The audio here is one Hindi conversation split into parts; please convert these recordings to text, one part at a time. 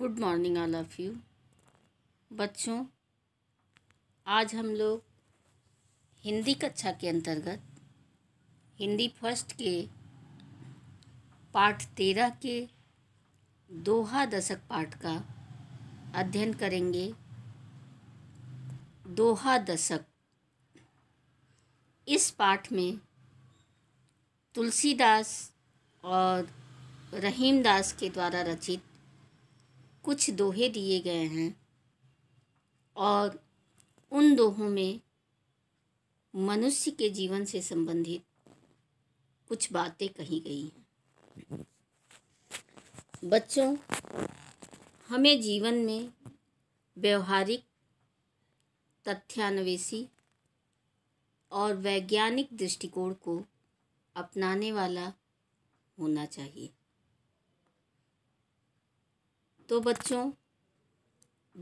Good morning all of you बच्चों आज हम लोग हिंदी कक्षा के अंतर्गत हिंदी फर्स्ट के पाठ तेरह के दोहा दशक पाठ का अध्ययन करेंगे दोहा दशक इस पाठ में तुलसीदास और रहीमदास के द्वारा रचित कुछ दोहे दिए गए हैं और उन दोहों में मनुष्य के जीवन से संबंधित कुछ बातें कही गई हैं बच्चों हमें जीवन में व्यवहारिक तथ्यान्वेषी और वैज्ञानिक दृष्टिकोण को अपनाने वाला होना चाहिए तो बच्चों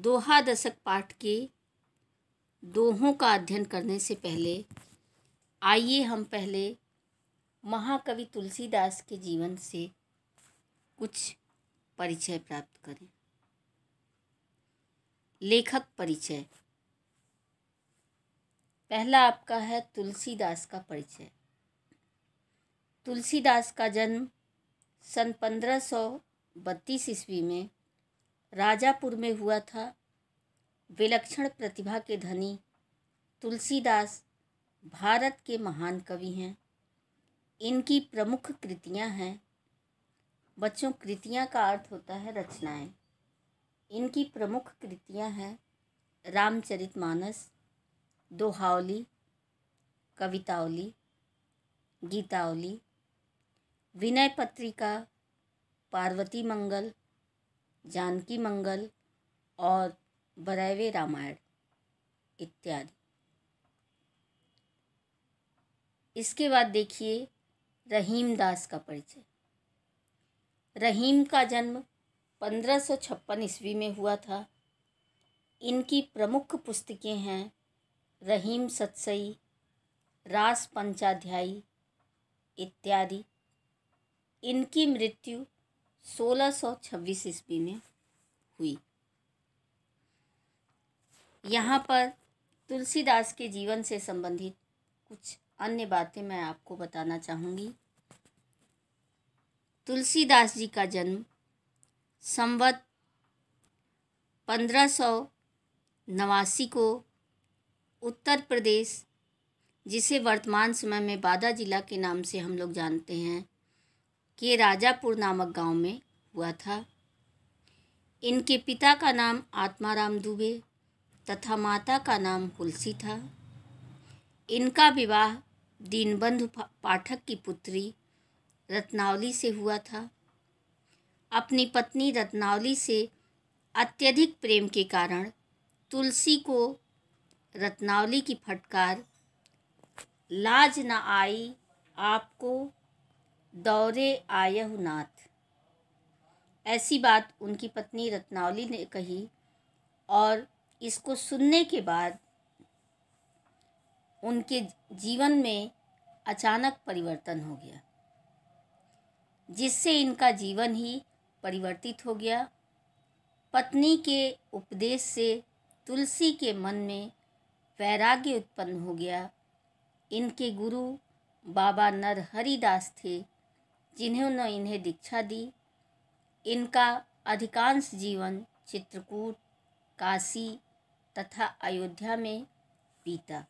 दोहा दशक पाठ के दोहों का अध्ययन करने से पहले आइए हम पहले महाकवि तुलसीदास के जीवन से कुछ परिचय प्राप्त करें लेखक परिचय पहला आपका है तुलसीदास का परिचय तुलसीदास का जन्म सन पंद्रह सौ बत्तीस ईस्वी में राजापुर में हुआ था विलक्षण प्रतिभा के धनी तुलसीदास भारत के महान कवि हैं इनकी प्रमुख कृतियां हैं बच्चों कृतियां का अर्थ होता है रचनाएं इनकी प्रमुख कृतियां हैं रामचरितमानस दोहावली कवितावली गीतावली विनय पत्रिका पार्वती मंगल जानकी मंगल और बरैवे रामायण इत्यादि इसके बाद देखिए रहीम दास का परिचय रहीम का जन्म 1556 ईस्वी में हुआ था इनकी प्रमुख पुस्तकें हैं रहीम सतसई रास पंचाध्यायी इत्यादि इनकी मृत्यु सोलह सौ छब्बीस ईस्वी में हुई यहाँ पर तुलसीदास के जीवन से संबंधित कुछ अन्य बातें मैं आपको बताना चाहूँगी तुलसीदास जी का जन्म संवत पंद्रह सौ नवासी को उत्तर प्रदेश जिसे वर्तमान समय में बादा जिला के नाम से हम लोग जानते हैं के राजापुर नामक गांव में हुआ था इनके पिता का नाम आत्माराम दुबे तथा माता का नाम तुलसी था इनका विवाह दीनबंधु पाठक की पुत्री रत्नावली से हुआ था अपनी पत्नी रत्नावली से अत्यधिक प्रेम के कारण तुलसी को रत्नावली की फटकार लाज न आई आपको दौरे आयहुनाथ नाथ ऐसी बात उनकी पत्नी रत्नावली ने कही और इसको सुनने के बाद उनके जीवन में अचानक परिवर्तन हो गया जिससे इनका जीवन ही परिवर्तित हो गया पत्नी के उपदेश से तुलसी के मन में वैराग्य उत्पन्न हो गया इनके गुरु बाबा नरहरिदास थे जिन्होंने इन्हें दीक्षा दी इनका अधिकांश जीवन चित्रकूट काशी तथा अयोध्या में बीता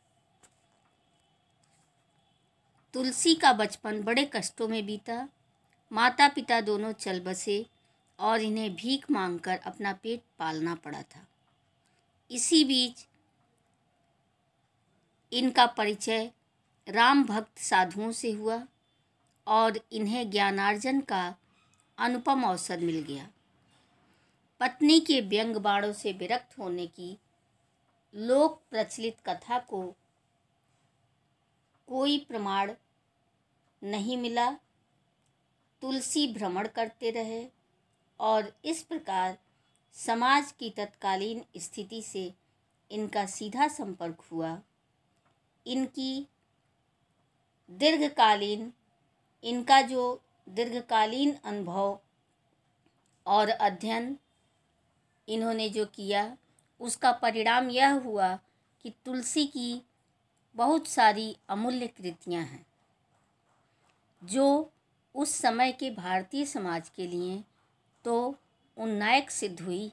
तुलसी का बचपन बड़े कष्टों में बीता माता पिता दोनों चल बसे और इन्हें भीख मांगकर अपना पेट पालना पड़ा था इसी बीच इनका परिचय राम भक्त साधुओं से हुआ और इन्हें ज्ञानार्जन का अनुपम अवसर मिल गया पत्नी के व्यंग बाणों से विरक्त होने की लोक प्रचलित कथा को कोई प्रमाण नहीं मिला तुलसी भ्रमण करते रहे और इस प्रकार समाज की तत्कालीन स्थिति से इनका सीधा संपर्क हुआ इनकी दीर्घकालीन इनका जो दीर्घकालीन अनुभव और अध्ययन इन्होंने जो किया उसका परिणाम यह हुआ कि तुलसी की बहुत सारी अमूल्य कृतियां हैं जो उस समय के भारतीय समाज के लिए तो उन्नायक सिद्ध हुई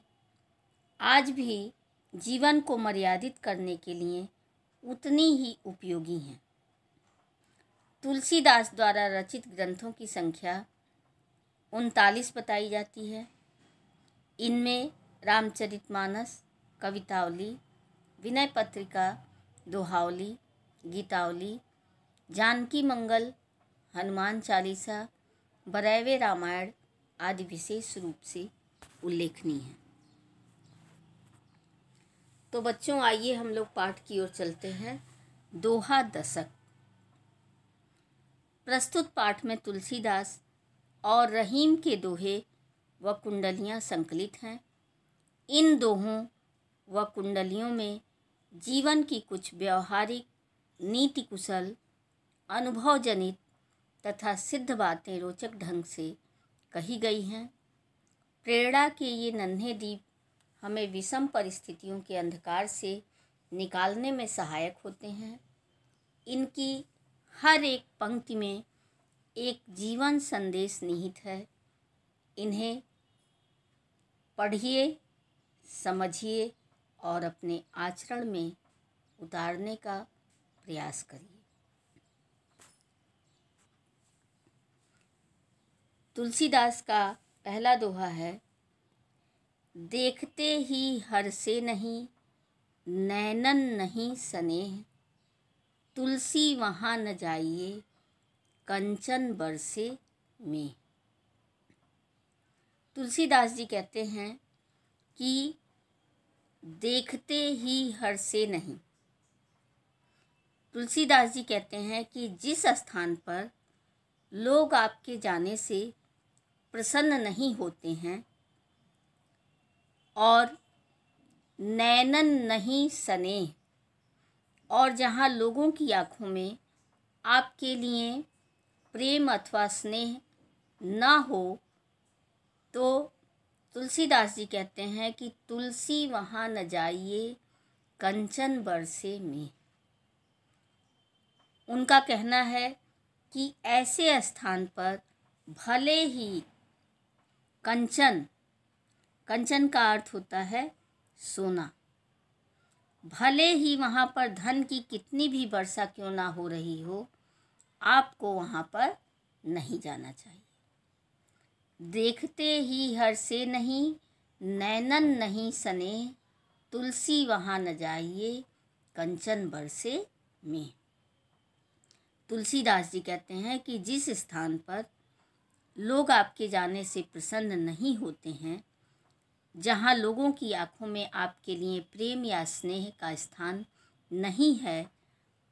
आज भी जीवन को मर्यादित करने के लिए उतनी ही उपयोगी हैं तुलसीदास द्वारा रचित ग्रंथों की संख्या उनतालीस बताई जाती है इनमें रामचरितमानस कवितावली विनय पत्रिका दोहावली गीतावली जानकी मंगल हनुमान चालीसा बरैवे रामायण आदि विशेष रूप से उल्लेखनीय है तो बच्चों आइए हम लोग पाठ की ओर चलते हैं दोहा दशक प्रस्तुत पाठ में तुलसीदास और रहीम के दोहे व कुंडलियाँ संकलित हैं इन दोहों व कुंडलियों में जीवन की कुछ व्यवहारिक नीति कुशल अनुभव जनित तथा सिद्ध बातें रोचक ढंग से कही गई हैं प्रेरणा के ये नन्हे दीप हमें विषम परिस्थितियों के अंधकार से निकालने में सहायक होते हैं इनकी हर एक पंक्ति में एक जीवन संदेश निहित है इन्हें पढ़िए समझिए और अपने आचरण में उतारने का प्रयास करिए तुलसीदास का पहला दोहा है देखते ही हर से नहीं नैनन नहीं स्नेह तुलसी वहाँ न जाइए कंचन बरसे में तुलसीदास जी कहते हैं कि देखते ही हर से नहीं तुलसीदास जी कहते हैं कि जिस स्थान पर लोग आपके जाने से प्रसन्न नहीं होते हैं और नैनन नहीं सने और जहाँ लोगों की आँखों में आपके लिए प्रेम अथवा स्नेह ना हो तो तुलसीदास जी कहते हैं कि तुलसी वहाँ न जाइए कंचन बरसे में उनका कहना है कि ऐसे स्थान पर भले ही कंचन कंचन का अर्थ होता है सोना भले ही वहाँ पर धन की कितनी भी वर्षा क्यों ना हो रही हो आपको वहाँ पर नहीं जाना चाहिए देखते ही हर से नहीं नैनन नहीं सने तुलसी वहाँ न जाइए कंचन बरसे में तुलसीदास जी कहते हैं कि जिस स्थान पर लोग आपके जाने से प्रसन्न नहीं होते हैं जहाँ लोगों की आँखों में आपके लिए प्रेम या स्नेह का स्थान नहीं है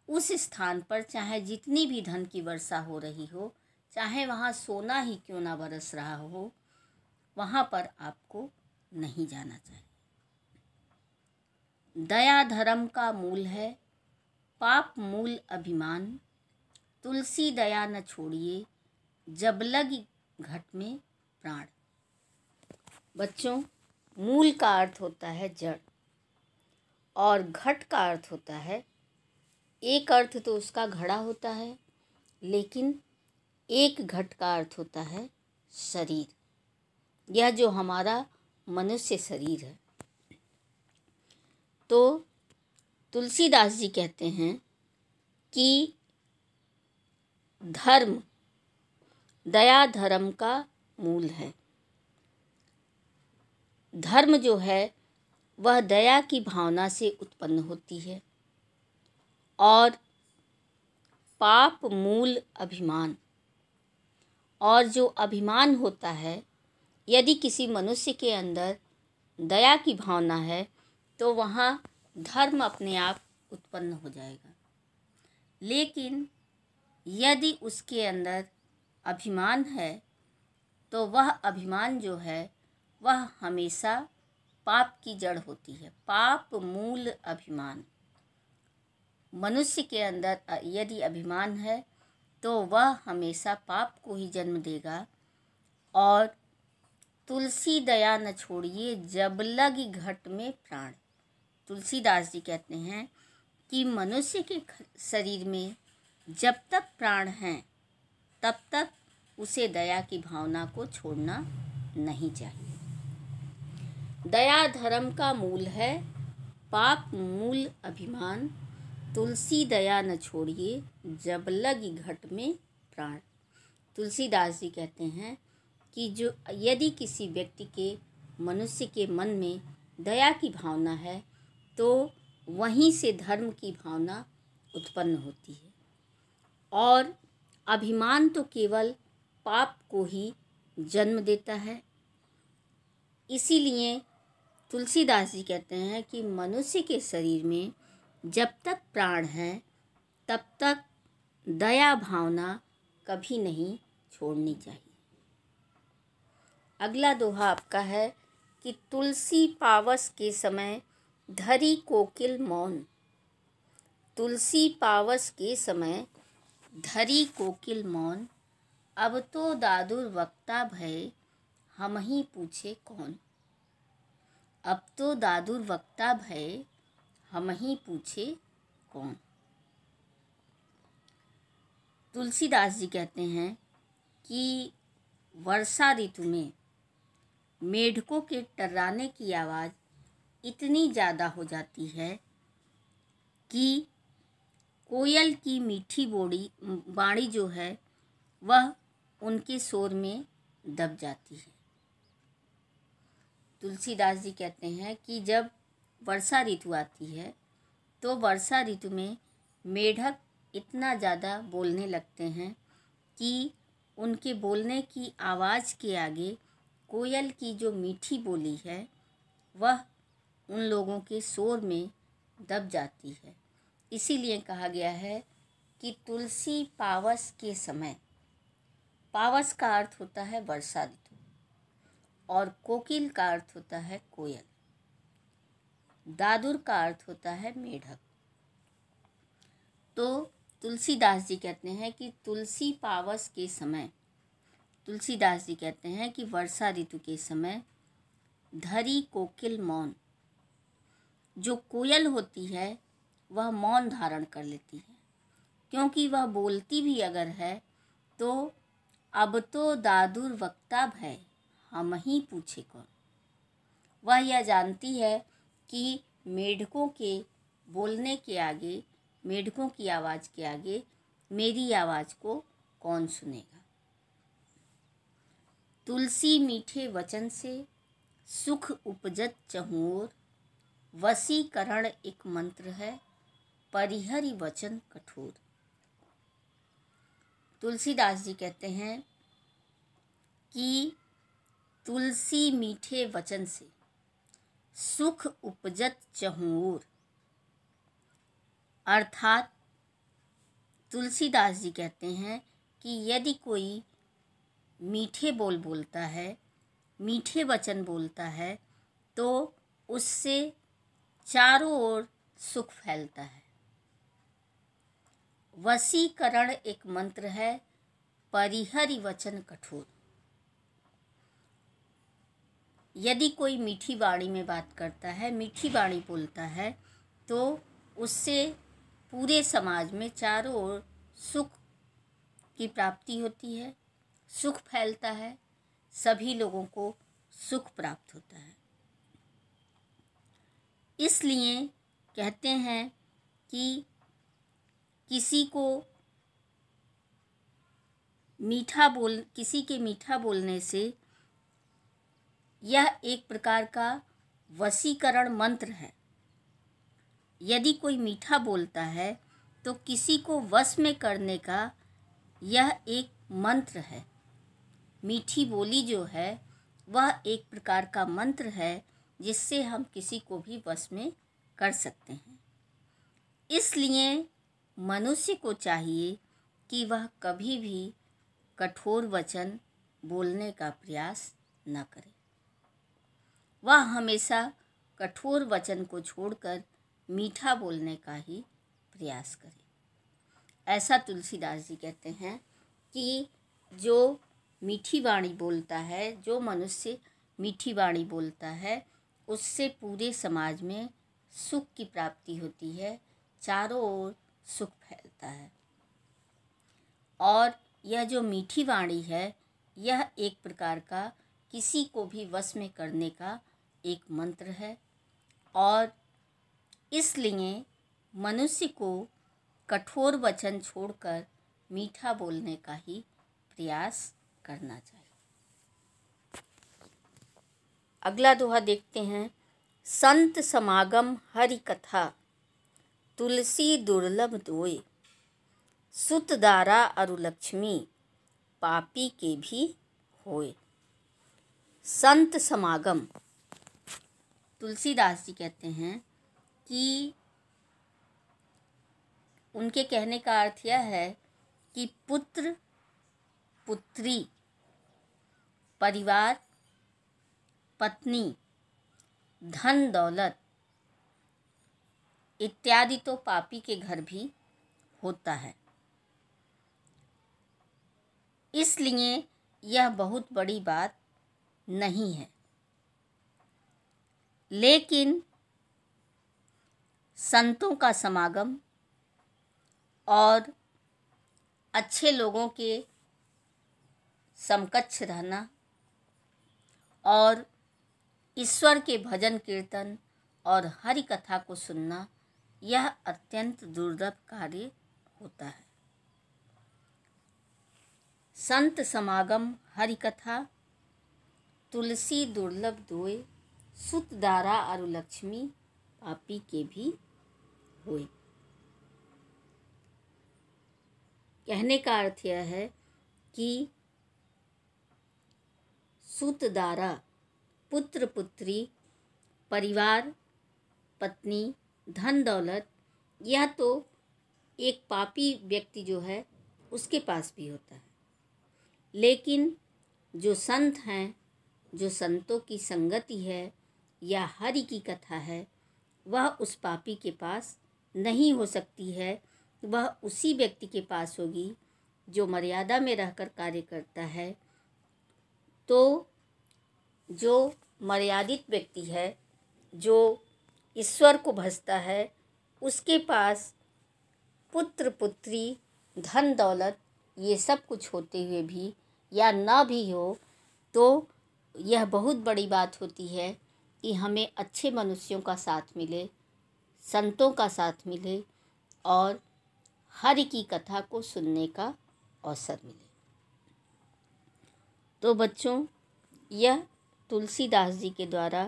उस स्थान पर चाहे जितनी भी धन की वर्षा हो रही हो चाहे वहाँ सोना ही क्यों ना बरस रहा हो वहाँ पर आपको नहीं जाना चाहिए दया धर्म का मूल है पाप मूल अभिमान तुलसी दया न छोड़िए जब लग घट में प्राण बच्चों मूल का अर्थ होता है जड़ और घट का अर्थ होता है एक अर्थ तो उसका घड़ा होता है लेकिन एक घट का अर्थ होता है शरीर यह जो हमारा मनुष्य शरीर है तो तुलसीदास जी कहते हैं कि धर्म दया धर्म का मूल है धर्म जो है वह दया की भावना से उत्पन्न होती है और पाप मूल अभिमान और जो अभिमान होता है यदि किसी मनुष्य के अंदर दया की भावना है तो वहाँ धर्म अपने आप उत्पन्न हो जाएगा लेकिन यदि उसके अंदर अभिमान है तो वह अभिमान जो है वह हमेशा पाप की जड़ होती है पाप मूल अभिमान मनुष्य के अंदर यदि अभिमान है तो वह हमेशा पाप को ही जन्म देगा और तुलसी दया न छोड़िए जब लग घट में प्राण तुलसीदास जी कहते हैं कि मनुष्य के शरीर में जब तक प्राण हैं तब तक उसे दया की भावना को छोड़ना नहीं चाहिए दया धर्म का मूल है पाप मूल अभिमान तुलसी दया न छोड़िए जब लग घट में प्राण तुलसीदास जी कहते हैं कि जो यदि किसी व्यक्ति के मनुष्य के मन में दया की भावना है तो वहीं से धर्म की भावना उत्पन्न होती है और अभिमान तो केवल पाप को ही जन्म देता है इसीलिए तुलसीदास जी कहते हैं कि मनुष्य के शरीर में जब तक प्राण है तब तक दया भावना कभी नहीं छोड़नी चाहिए अगला दोहा आपका है कि तुलसी पावस के समय धरी कोकिल मौन तुलसी पावस के समय धरी कोकिल मौन अब तो दादुर वक्ता भय हम ही पूछे कौन अब तो दादुर वक्ता भय हम ही पूछे कौन तुलसीदास जी कहते हैं कि वर्षा ऋतु में मेढकों के टर्राने की आवाज़ इतनी ज़्यादा हो जाती है कि कोयल की मीठी बोड़ी बाणी जो है वह उनके शोर में दब जाती है तुलसीदास जी कहते हैं कि जब वर्षा ऋतु आती है तो वर्षा ऋतु में मेढक इतना ज़्यादा बोलने लगते हैं कि उनके बोलने की आवाज़ के आगे कोयल की जो मीठी बोली है वह उन लोगों के शोर में दब जाती है इसीलिए कहा गया है कि तुलसी पावस के समय पावस का अर्थ होता है वर्षा ऋतु और कोकिल का अर्थ होता है कोयल दादुर का अर्थ होता है मेढक तो तुलसीदास जी कहते हैं कि तुलसी पावस के समय तुलसीदास जी कहते हैं कि वर्षा ऋतु के समय धरी कोकिल मौन जो कोयल होती है वह मौन धारण कर लेती है क्योंकि वह बोलती भी अगर है तो अब तो दादुर वक्ता भय हम ही पूछे कौन वह यह जानती है कि मेढकों के बोलने के आगे मेढकों की आवाज़ के आगे मेरी आवाज़ को कौन सुनेगा तुलसी मीठे वचन से सुख उपजत चहोर वसीकरण एक मंत्र है परिहरि वचन कठोर तुलसीदास जी कहते हैं कि तुलसी मीठे वचन से सुख उपजत चहूर अर्थात तुलसीदास जी कहते हैं कि यदि कोई मीठे बोल बोलता है मीठे वचन बोलता है तो उससे चारों ओर सुख फैलता है वसीकरण एक मंत्र है परिहरि वचन कठोर यदि कोई मीठी वाणी में बात करता है मीठी वाणी बोलता है तो उससे पूरे समाज में चारों ओर सुख की प्राप्ति होती है सुख फैलता है सभी लोगों को सुख प्राप्त होता है इसलिए कहते हैं कि किसी को मीठा बोल किसी के मीठा बोलने से यह एक प्रकार का वसीकरण मंत्र है यदि कोई मीठा बोलता है तो किसी को वश में करने का यह एक मंत्र है मीठी बोली जो है वह एक प्रकार का मंत्र है जिससे हम किसी को भी वश में कर सकते हैं इसलिए मनुष्य को चाहिए कि वह कभी भी कठोर वचन बोलने का प्रयास न करे वह हमेशा कठोर वचन को छोड़कर मीठा बोलने का ही प्रयास करें ऐसा तुलसीदास जी कहते हैं कि जो मीठी वाणी बोलता है जो मनुष्य मीठी वाणी बोलता है उससे पूरे समाज में सुख की प्राप्ति होती है चारों ओर सुख फैलता है और यह जो मीठी वाणी है यह एक प्रकार का किसी को भी वश में करने का एक मंत्र है और इसलिए मनुष्य को कठोर वचन छोड़कर मीठा बोलने का ही प्रयास करना चाहिए अगला दोहा देखते हैं संत समागम हरि कथा तुलसी दुर्लभ दोए दारा सुतदारा अरुलक्ष्मी पापी के भी होए संत समागम तुलसीदास जी कहते हैं कि उनके कहने का अर्थ यह है कि पुत्र पुत्री परिवार पत्नी धन दौलत इत्यादि तो पापी के घर भी होता है इसलिए यह बहुत बड़ी बात नहीं है लेकिन संतों का समागम और अच्छे लोगों के समकक्ष रहना और ईश्वर के भजन कीर्तन और हरि कथा को सुनना यह अत्यंत दुर्लभ कार्य होता है संत समागम हरि कथा तुलसी दुर्लभ दुए सुत दारा और लक्ष्मी पापी के भी हुए कहने का अर्थ यह है कि दारा पुत्र पुत्री परिवार पत्नी धन दौलत यह तो एक पापी व्यक्ति जो है उसके पास भी होता है लेकिन जो संत हैं जो संतों की संगति है या हरि की कथा है वह उस पापी के पास नहीं हो सकती है वह उसी व्यक्ति के पास होगी जो मर्यादा में रहकर कार्य करता है तो जो मर्यादित व्यक्ति है जो ईश्वर को भजता है उसके पास पुत्र पुत्री धन दौलत ये सब कुछ होते हुए भी या ना भी हो तो यह बहुत बड़ी बात होती है कि हमें अच्छे मनुष्यों का साथ मिले संतों का साथ मिले और हर की कथा को सुनने का अवसर मिले तो बच्चों यह तुलसीदास जी के द्वारा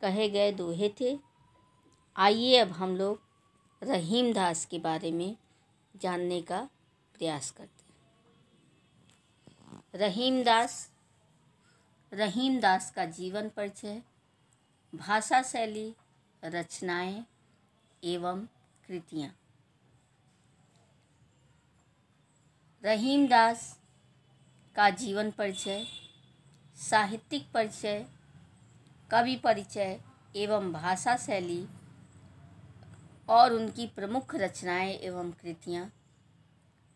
कहे गए दोहे थे आइए अब हम लोग रहीम दास के बारे में जानने का प्रयास करते हैं रहीम दास रहीम दास का जीवन परिचय भाषा शैली रचनाएं एवं कृतियाँ रहीम दास का जीवन परिचय साहित्यिक परिचय कवि परिचय एवं भाषा शैली और उनकी प्रमुख रचनाएं एवं कृतियाँ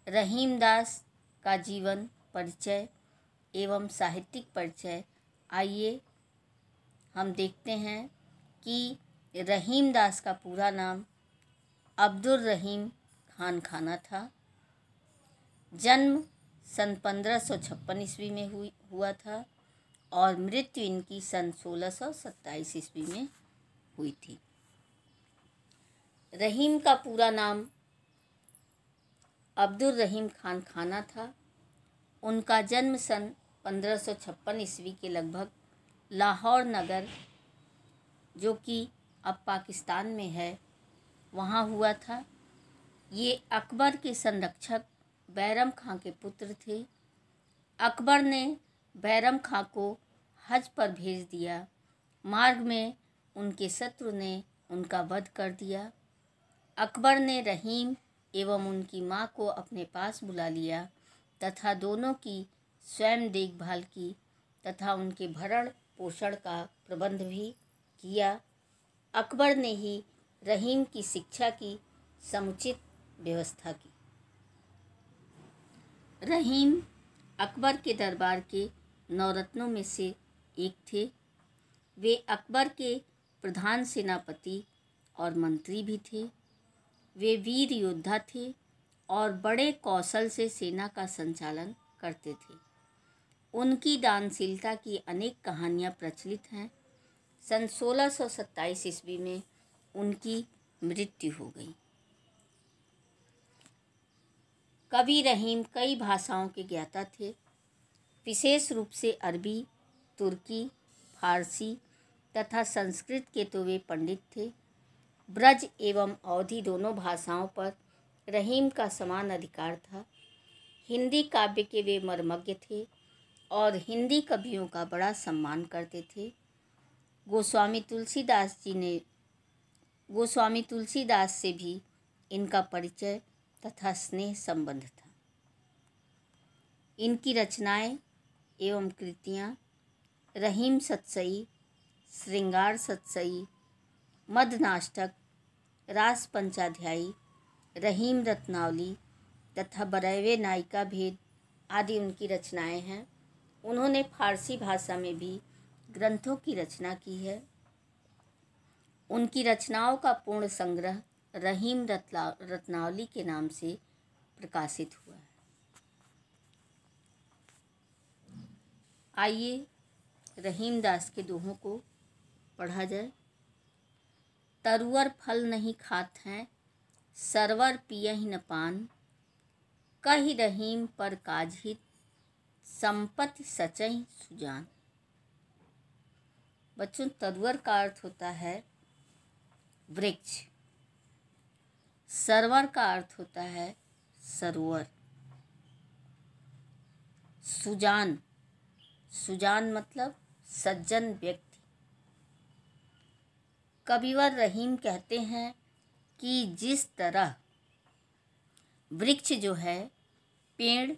रहीम दास का जीवन परिचय एवं साहित्यिक परिचय आइए हम देखते हैं कि रहीम दास का पूरा नाम अब्दुल रहीम खान खाना था जन्म सन पंद्रह सौ छप्पन ईस्वी में हुई हुआ था और मृत्यु इनकी सन सोलह सौ सत्ताईस ईस्वी में हुई थी रहीम का पूरा नाम अब्दुल रहीम खान खाना था उनका जन्म सन पंद्रह सौ छप्पन ईस्वी के लगभग लाहौर नगर जो कि अब पाकिस्तान में है वहाँ हुआ था ये अकबर के संरक्षक बैरम खां के पुत्र थे अकबर ने बैरम खां को हज पर भेज दिया मार्ग में उनके शत्रु ने उनका वध कर दिया अकबर ने रहीम एवं उनकी माँ को अपने पास बुला लिया तथा दोनों की स्वयं देखभाल की तथा उनके भरण पोषण का प्रबंध भी किया अकबर ने ही रहीम की शिक्षा की समुचित व्यवस्था की रहीम अकबर के दरबार के नवरत्नों में से एक थे वे अकबर के प्रधान सेनापति और मंत्री भी थे वे वीर योद्धा थे और बड़े कौशल से सेना का संचालन करते थे उनकी दानशीलता की अनेक कहानियां प्रचलित हैं सन 1627 ईस्वी में उनकी मृत्यु हो गई कवि रहीम कई भाषाओं के ज्ञाता थे विशेष रूप से अरबी तुर्की फारसी तथा संस्कृत के तो वे पंडित थे ब्रज एवं अवधि दोनों भाषाओं पर रहीम का समान अधिकार था हिंदी काव्य के वे मर्मज्ञ थे और हिंदी कवियों का बड़ा सम्मान करते थे गोस्वामी तुलसीदास जी ने गोस्वामी तुलसीदास से भी इनका परिचय तथा स्नेह संबंध था इनकी रचनाएं एवं कृतियां रहीम सत्सई श्रृंगार सत्सई मदनाष्टक रास पंचाध्यायी रहीम रत्नावली तथा बरैवे नायिका भेद आदि उनकी रचनाएं हैं उन्होंने फारसी भाषा में भी ग्रंथों की रचना की है उनकी रचनाओं का पूर्ण संग्रह रहीम रत्ला रत्नावली के नाम से प्रकाशित हुआ है आइए रहीम दास के दोहों को पढ़ा जाए तरुअर फल नहीं खात हैं सरवर पिय न पान कही रहीम पर काजहित संपत्ति सचई सुजान बच्चों तद्वर का अर्थ होता है वृक्ष सरवर का अर्थ होता है सरोवर सुजान सुजान मतलब सज्जन व्यक्ति कबीवर रहीम कहते हैं कि जिस तरह वृक्ष जो है पेड़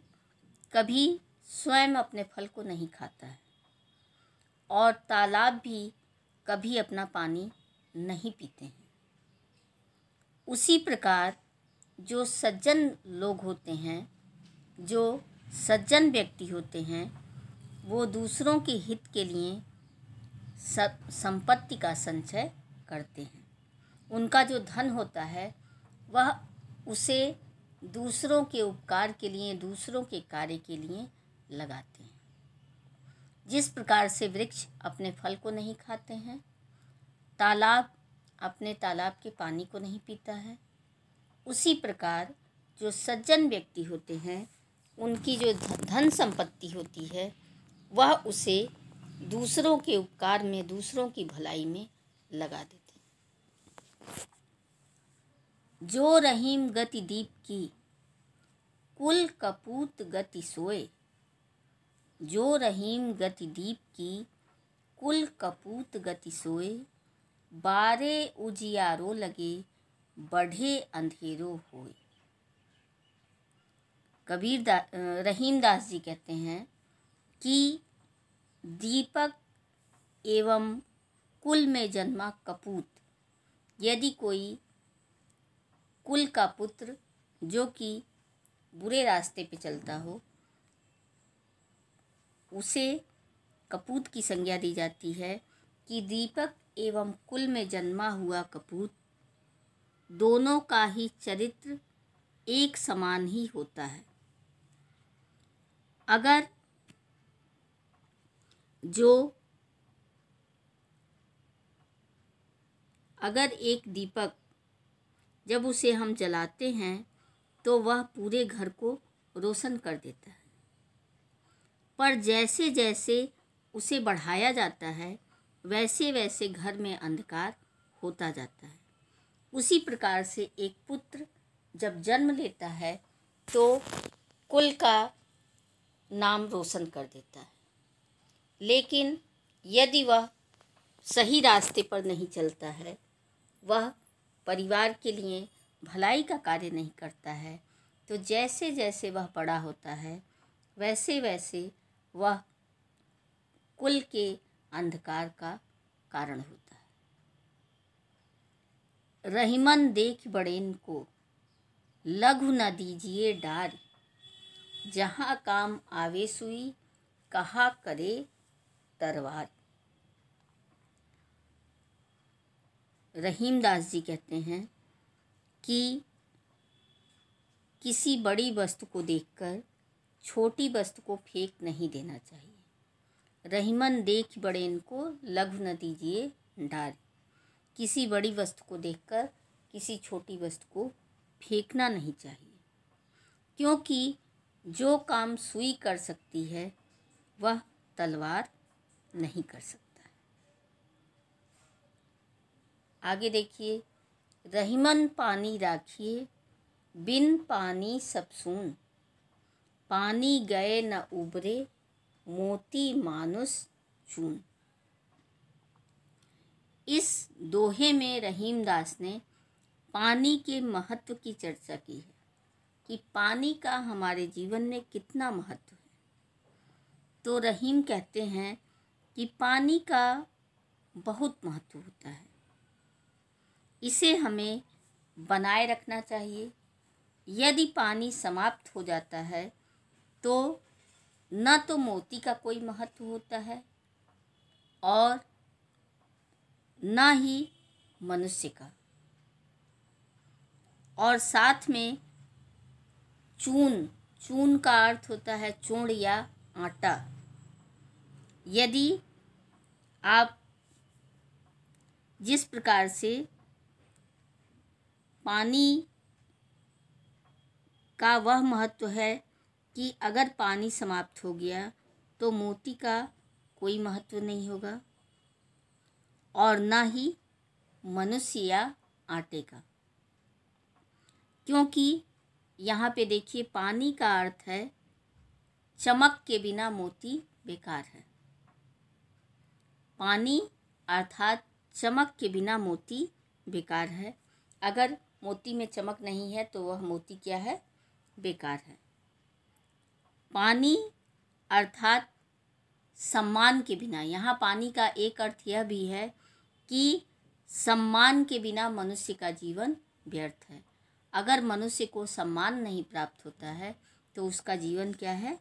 कभी स्वयं अपने फल को नहीं खाता है और तालाब भी कभी अपना पानी नहीं पीते हैं उसी प्रकार जो सज्जन लोग होते हैं जो सज्जन व्यक्ति होते हैं वो दूसरों के हित के लिए सब संपत्ति का संचय करते हैं उनका जो धन होता है वह उसे दूसरों के उपकार के लिए दूसरों के कार्य के लिए लगाते हैं जिस प्रकार से वृक्ष अपने फल को नहीं खाते हैं तालाब अपने तालाब के पानी को नहीं पीता है उसी प्रकार जो सज्जन व्यक्ति होते हैं उनकी जो धन संपत्ति होती है वह उसे दूसरों के उपकार में दूसरों की भलाई में लगा देते हैं जो रहीम गति दीप की कुल कपूत गति सोए जो रहीम गति दीप की कुल कपूत गति सोए बारे उजियारो लगे बढ़े अंधेरो होए कबीर दा रहीम दास जी कहते हैं कि दीपक एवं कुल में जन्मा कपूत यदि कोई कुल का पुत्र जो कि बुरे रास्ते पे चलता हो उसे कपूत की संज्ञा दी जाती है कि दीपक एवं कुल में जन्मा हुआ कपूत दोनों का ही चरित्र एक समान ही होता है अगर जो अगर एक दीपक जब उसे हम जलाते हैं तो वह पूरे घर को रोशन कर देता है पर जैसे जैसे उसे बढ़ाया जाता है वैसे वैसे घर में अंधकार होता जाता है उसी प्रकार से एक पुत्र जब जन्म लेता है तो कुल का नाम रोशन कर देता है लेकिन यदि वह सही रास्ते पर नहीं चलता है वह परिवार के लिए भलाई का कार्य नहीं करता है तो जैसे जैसे वह बड़ा होता है वैसे वैसे वह कुल के अंधकार का कारण होता है रहीमन देख बड़ेन को लघु न दीजिए डार जहाँ काम आवे सुई कहा करे तरवार रहीम दास जी कहते हैं कि किसी बड़ी वस्तु को देखकर छोटी वस्तु को फेंक नहीं देना चाहिए रहीमन देख बड़े इनको लघु न दीजिए डार किसी बड़ी वस्तु को देखकर किसी छोटी वस्तु को फेंकना नहीं चाहिए क्योंकि जो काम सुई कर सकती है वह तलवार नहीं कर सकता है। आगे देखिए रहीमन पानी राखिए बिन पानी सबसून पानी गए न उबरे मोती मानुस चून इस दोहे में रहीमदास ने पानी के महत्व की चर्चा की है कि पानी का हमारे जीवन में कितना महत्व है तो रहीम कहते हैं कि पानी का बहुत महत्व होता है इसे हमें बनाए रखना चाहिए यदि पानी समाप्त हो जाता है तो न तो मोती का कोई महत्व होता है और न ही मनुष्य का और साथ में चून चून का अर्थ होता है चूड़ या आटा यदि आप जिस प्रकार से पानी का वह महत्व है कि अगर पानी समाप्त हो गया तो मोती का कोई महत्व नहीं होगा और ना ही मनुष्य या आटे का क्योंकि यहाँ पे देखिए पानी का अर्थ है चमक के बिना मोती बेकार है पानी अर्थात चमक के बिना मोती बेकार है अगर मोती में चमक नहीं है तो वह मोती क्या है बेकार है पानी अर्थात सम्मान के बिना यहाँ पानी का एक अर्थ यह भी है कि सम्मान के बिना मनुष्य का जीवन व्यर्थ है अगर मनुष्य को सम्मान नहीं प्राप्त होता है तो उसका जीवन क्या है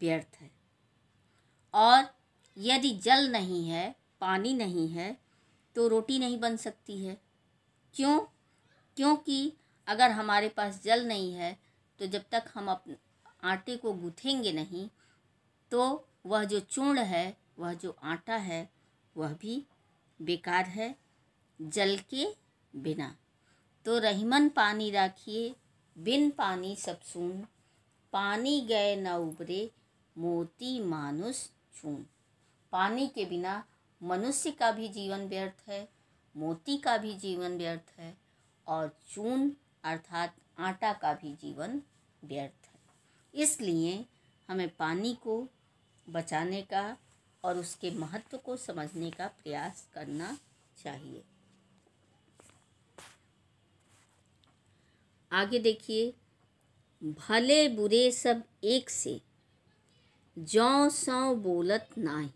व्यर्थ है और यदि जल नहीं है पानी नहीं है तो रोटी नहीं बन सकती है क्यों क्योंकि अगर हमारे पास जल नहीं है तो जब तक हम अप आटे को गूथेंगे नहीं तो वह जो चूर्ण है वह जो आटा है वह भी बेकार है जल के बिना तो रहीमन पानी राखिए बिन पानी सब सुन पानी गए न उबरे मोती मानुष चून पानी के बिना मनुष्य का भी जीवन व्यर्थ है मोती का भी जीवन व्यर्थ है और चून अर्थात आटा का भी जीवन व्यर्थ इसलिए हमें पानी को बचाने का और उसके महत्व को समझने का प्रयास करना चाहिए आगे देखिए भले बुरे सब एक से जौ सौ बोलत नाही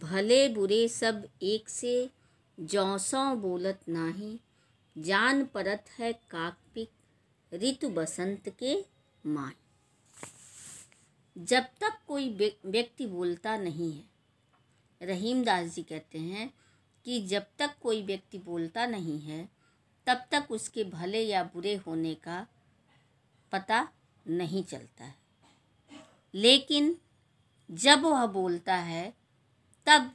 भले बुरे सब एक से जौ सौ बोलत नाही जान परत है काकपिक ऋतु बसंत के मान जब तक कोई व्यक्ति बोलता नहीं है रहीम दास जी कहते हैं कि जब तक कोई व्यक्ति बोलता नहीं है तब तक उसके भले या बुरे होने का पता नहीं चलता है लेकिन जब वह बोलता है तब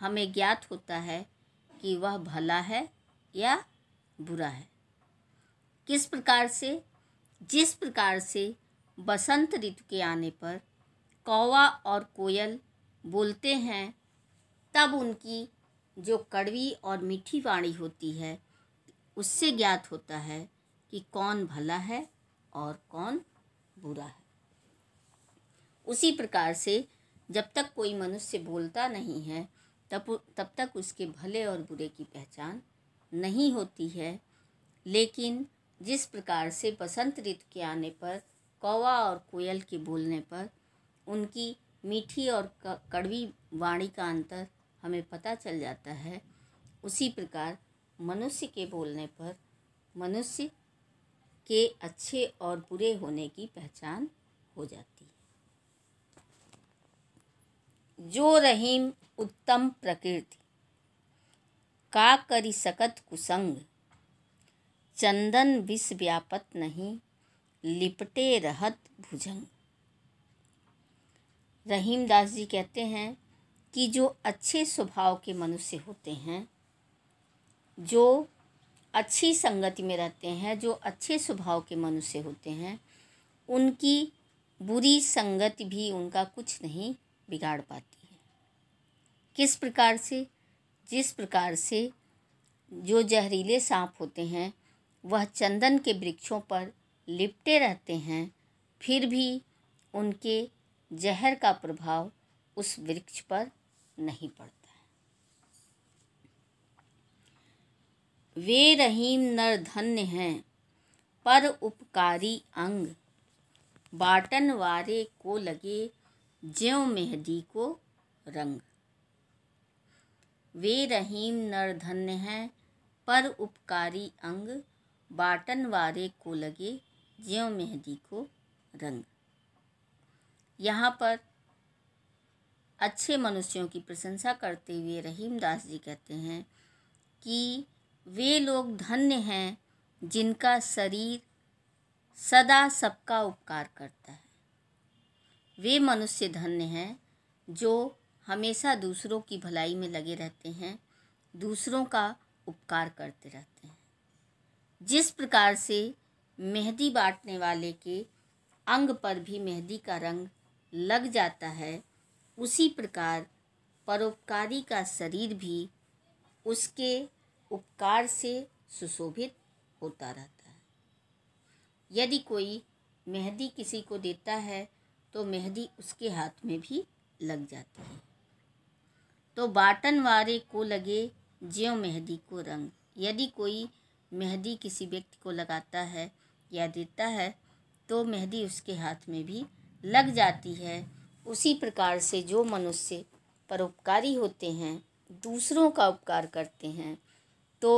हमें ज्ञात होता है कि वह भला है या बुरा है किस प्रकार से जिस प्रकार से बसंत ऋतु के आने पर कौवा और कोयल बोलते हैं तब उनकी जो कड़वी और मीठी वाणी होती है उससे ज्ञात होता है कि कौन भला है और कौन बुरा है उसी प्रकार से जब तक कोई मनुष्य बोलता नहीं है तब तब तक उसके भले और बुरे की पहचान नहीं होती है लेकिन जिस प्रकार से बसंत ऋतु के आने पर कौवा और कोयल के बोलने पर उनकी मीठी और कड़वी वाणी का अंतर हमें पता चल जाता है उसी प्रकार मनुष्य के बोलने पर मनुष्य के अच्छे और बुरे होने की पहचान हो जाती है जो रहीम उत्तम प्रकृति का करी सकत कुसंग चंदन विष व्यापत नहीं लिपटे रहत भुजंग दास जी कहते हैं कि जो अच्छे स्वभाव के मनुष्य होते हैं जो अच्छी संगति में रहते हैं जो अच्छे स्वभाव के मनुष्य होते हैं उनकी बुरी संगति भी उनका कुछ नहीं बिगाड़ पाती है किस प्रकार से जिस प्रकार से जो जहरीले सांप होते हैं वह चंदन के वृक्षों पर लिपटे रहते हैं फिर भी उनके जहर का प्रभाव उस वृक्ष पर नहीं पड़ता है वे रहीम नरधन्य हैं पर उपकारी अंग बाटन वारे को लगे ज्यो मेहदी को रंग वे रहीम नरधन्य हैं पर उपकारी अंग बाटन वारे को लगे ज्यो मेहंदी को रंग यहाँ पर अच्छे मनुष्यों की प्रशंसा करते हुए रहीमदास जी कहते हैं कि वे लोग धन्य हैं जिनका शरीर सदा सबका उपकार करता है वे मनुष्य धन्य हैं जो हमेशा दूसरों की भलाई में लगे रहते हैं दूसरों का उपकार करते रहते हैं जिस प्रकार से मेहंदी बांटने वाले के अंग पर भी मेहंदी का रंग लग जाता है उसी प्रकार परोपकारी का शरीर भी उसके उपकार से सुशोभित होता रहता है यदि कोई मेहंदी किसी को देता है तो मेहंदी उसके हाथ में भी लग जाती है तो बाटन वारे को लगे ज्यो मेहंदी को रंग यदि कोई मेहंदी किसी व्यक्ति को लगाता है या देता है तो मेहंदी उसके हाथ में भी लग जाती है उसी प्रकार से जो मनुष्य परोपकारी होते हैं दूसरों का उपकार करते हैं तो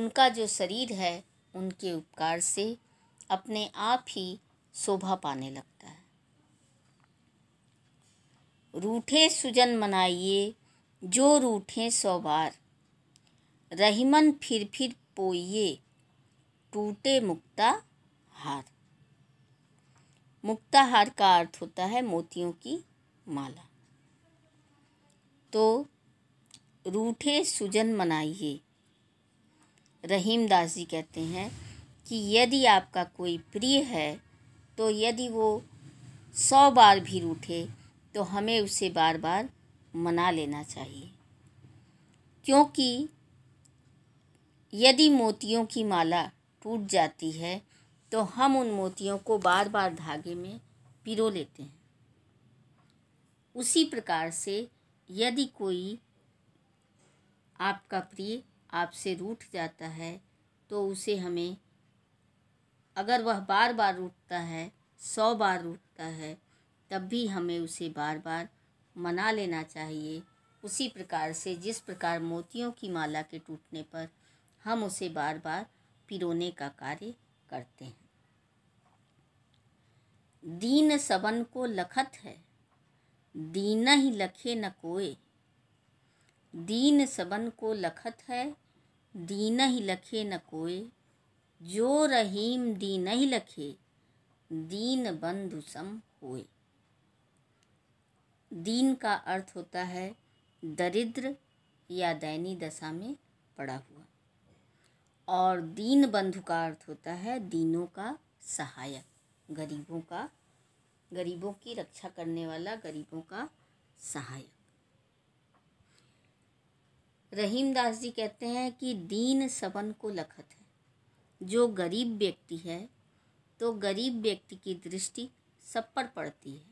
उनका जो शरीर है उनके उपकार से अपने आप ही शोभा पाने लगता है रूठे सुजन मनाइए जो रूठे सौ बार रहीमन फिर फिर पोइए टूटे मुक्ता हार मुक्ता हार का अर्थ होता है मोतियों की माला तो रूठे सुजन मनाइए रहीम दास जी कहते हैं कि यदि आपका कोई प्रिय है तो यदि वो सौ बार भी रूठे तो हमें उसे बार बार मना लेना चाहिए क्योंकि यदि मोतियों की माला टूट जाती है तो हम उन मोतियों को बार बार धागे में पिरो लेते हैं उसी प्रकार से यदि कोई आपका प्रिय आपसे रूठ जाता है तो उसे हमें अगर वह बार बार रूठता है सौ बार रूठता है तब भी हमें उसे बार बार मना लेना चाहिए उसी प्रकार से जिस प्रकार मोतियों की माला के टूटने पर हम उसे बार बार पिरोने का कार्य करते हैं दीन सबन को लखत है दीन ही लखे न कोय दीन सबन को लखत है दीन ही लखे न कोय जो रहीम दीन ही लखे दीन बंधु सम होए दीन का अर्थ होता है दरिद्र या दैनी दशा में पड़ा हुआ और दीन बंधु का अर्थ होता है दीनों का सहायक गरीबों का गरीबों की रक्षा करने वाला गरीबों का सहायक रहीम दास जी कहते हैं कि दीन सबन को लखत है जो गरीब व्यक्ति है तो गरीब व्यक्ति की दृष्टि सब पर पड़ती है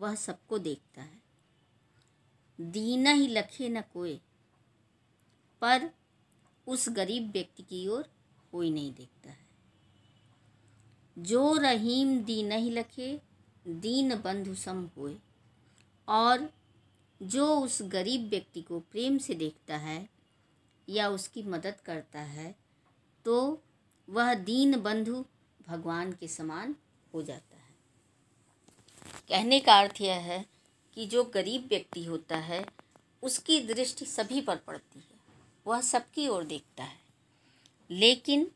वह सबको देखता है दीना ही लखे न कोई पर उस गरीब व्यक्ति की ओर कोई नहीं देखता है जो रहीम दी नहीं लखे दीन बंधु सम होए और जो उस गरीब व्यक्ति को प्रेम से देखता है या उसकी मदद करता है तो वह दीन बंधु भगवान के समान हो जाता है कहने का अर्थ यह है कि जो गरीब व्यक्ति होता है उसकी दृष्टि सभी पर पड़ती है वह सबकी ओर देखता है लेकिन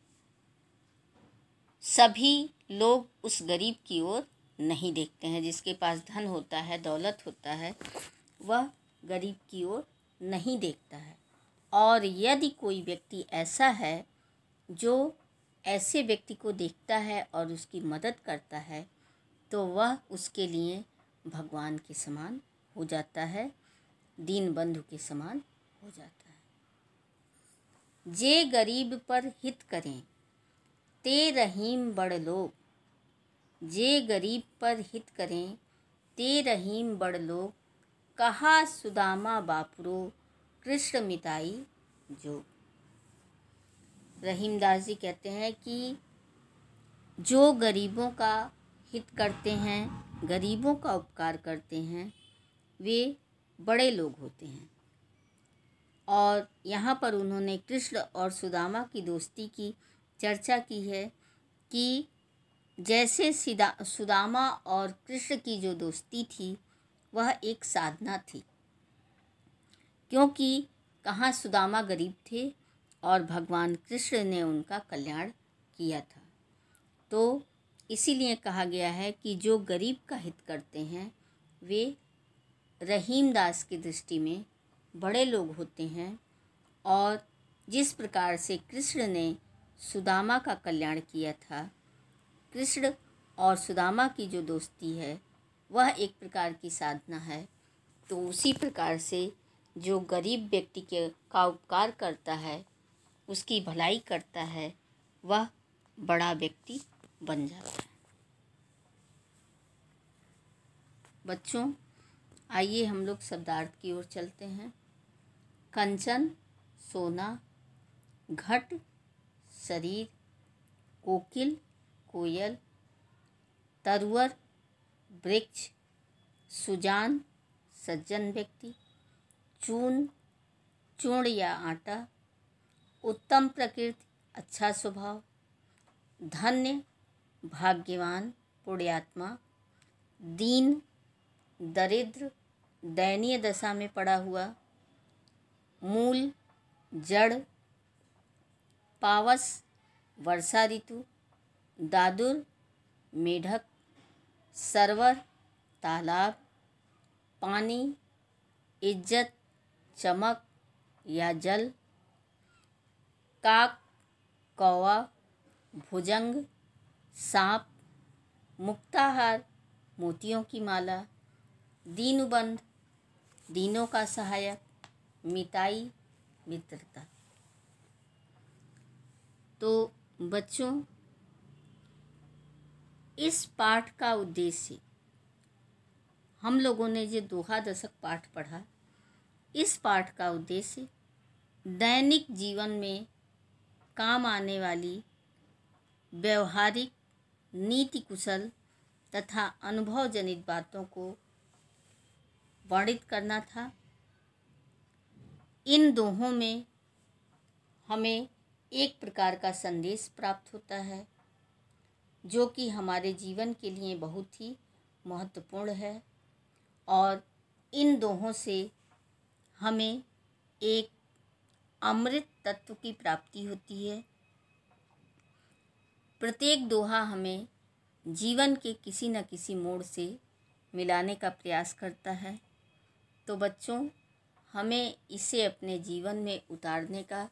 सभी लोग उस गरीब की ओर नहीं देखते हैं जिसके पास धन होता है दौलत होता है वह गरीब की ओर नहीं देखता है और यदि कोई व्यक्ति ऐसा है जो ऐसे व्यक्ति को देखता है और उसकी मदद करता है तो वह उसके लिए भगवान के समान हो जाता है दीन बंधु के समान हो जाता है जे गरीब पर हित करें ते रहीम बड़ लोग जे गरीब पर हित करें ते रहीम बड़ लोग कहा सुदामा बापरो कृष्ण मिताई जो रहीमदास जी कहते हैं कि जो गरीबों का हित करते हैं गरीबों का उपकार करते हैं वे बड़े लोग होते हैं और यहाँ पर उन्होंने कृष्ण और सुदामा की दोस्ती की चर्चा की है कि जैसे सिदा सुदामा और कृष्ण की जो दोस्ती थी वह एक साधना थी क्योंकि कहाँ सुदामा गरीब थे और भगवान कृष्ण ने उनका कल्याण किया था तो इसीलिए कहा गया है कि जो गरीब का हित करते हैं वे रहीम दास की दृष्टि में बड़े लोग होते हैं और जिस प्रकार से कृष्ण ने सुदामा का कल्याण किया था कृष्ण और सुदामा की जो दोस्ती है वह एक प्रकार की साधना है तो उसी प्रकार से जो गरीब व्यक्ति के का उपकार करता है उसकी भलाई करता है वह बड़ा व्यक्ति बन जाता है बच्चों आइए हम लोग शब्दार्थ की ओर चलते हैं कंचन सोना घट शरीर कोकिल कोयल तरवर वृक्ष सुजान सज्जन व्यक्ति चून चूर्ण या आटा उत्तम प्रकृति अच्छा स्वभाव धन्य भाग्यवान पुण्यात्मा दीन दरिद्र दयनीय दशा में पड़ा हुआ मूल जड़ पावस वर्षा ऋतु दादुर मेढक सरवर तालाब पानी इज्जत चमक या जल काक कौवा भुजंग सांप मुक्ताहार मोतियों की माला दीनुबंध दीनों का सहायक मिताई मित्रता तो बच्चों इस पाठ का उद्देश्य हम लोगों ने जो दोहा दशक पाठ पढ़ा इस पाठ का उद्देश्य दैनिक जीवन में काम आने वाली व्यवहारिक नीति कुशल तथा अनुभव जनित बातों को वर्णित करना था इन दोहों में हमें एक प्रकार का संदेश प्राप्त होता है जो कि हमारे जीवन के लिए बहुत ही महत्वपूर्ण है और इन दोहों से हमें एक अमृत तत्व की प्राप्ति होती है प्रत्येक दोहा हमें जीवन के किसी न किसी मोड़ से मिलाने का प्रयास करता है तो बच्चों हमें इसे अपने जीवन में उतारने का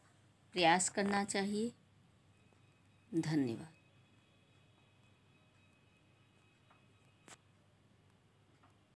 प्रयास करना चाहिए धन्यवाद